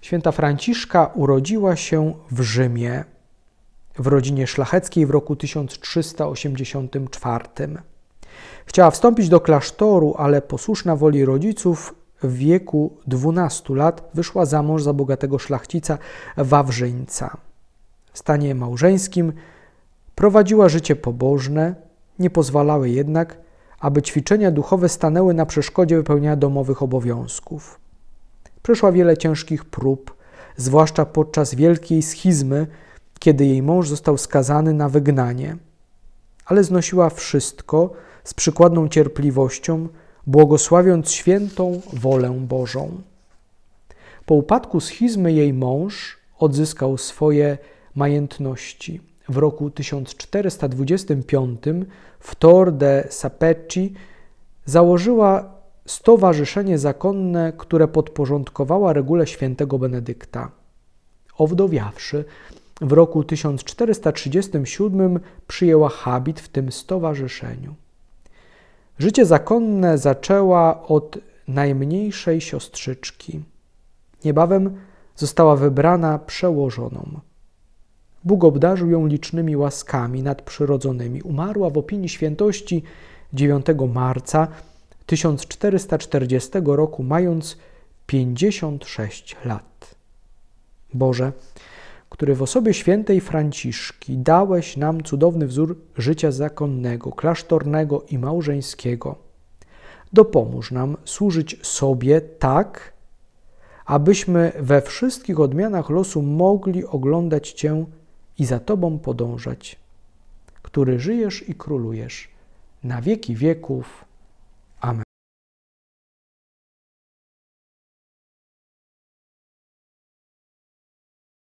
Święta Franciszka urodziła się w Rzymie w rodzinie szlacheckiej w roku 1384. Chciała wstąpić do klasztoru, ale posłuszna woli rodziców w wieku 12 lat wyszła za mąż za bogatego szlachcica Wawrzyńca. W stanie małżeńskim prowadziła życie pobożne, nie pozwalały jednak, aby ćwiczenia duchowe stanęły na przeszkodzie wypełnienia domowych obowiązków przeszła wiele ciężkich prób, zwłaszcza podczas wielkiej schizmy, kiedy jej mąż został skazany na wygnanie. Ale znosiła wszystko z przykładną cierpliwością, błogosławiąc świętą wolę Bożą. Po upadku schizmy jej mąż odzyskał swoje majętności. W roku 1425 w Tor de Sapecci założyła stowarzyszenie zakonne, które podporządkowała regule świętego Benedykta. Owdowiawszy, w roku 1437 przyjęła habit w tym stowarzyszeniu. Życie zakonne zaczęła od najmniejszej siostrzyczki. Niebawem została wybrana przełożoną. Bóg obdarzył ją licznymi łaskami nadprzyrodzonymi. Umarła w opinii świętości 9 marca 1440 roku, mając 56 lat. Boże, który w osobie świętej Franciszki dałeś nam cudowny wzór życia zakonnego, klasztornego i małżeńskiego, dopomóż nam służyć sobie tak, abyśmy we wszystkich odmianach losu mogli oglądać Cię i za Tobą podążać, który żyjesz i królujesz na wieki wieków.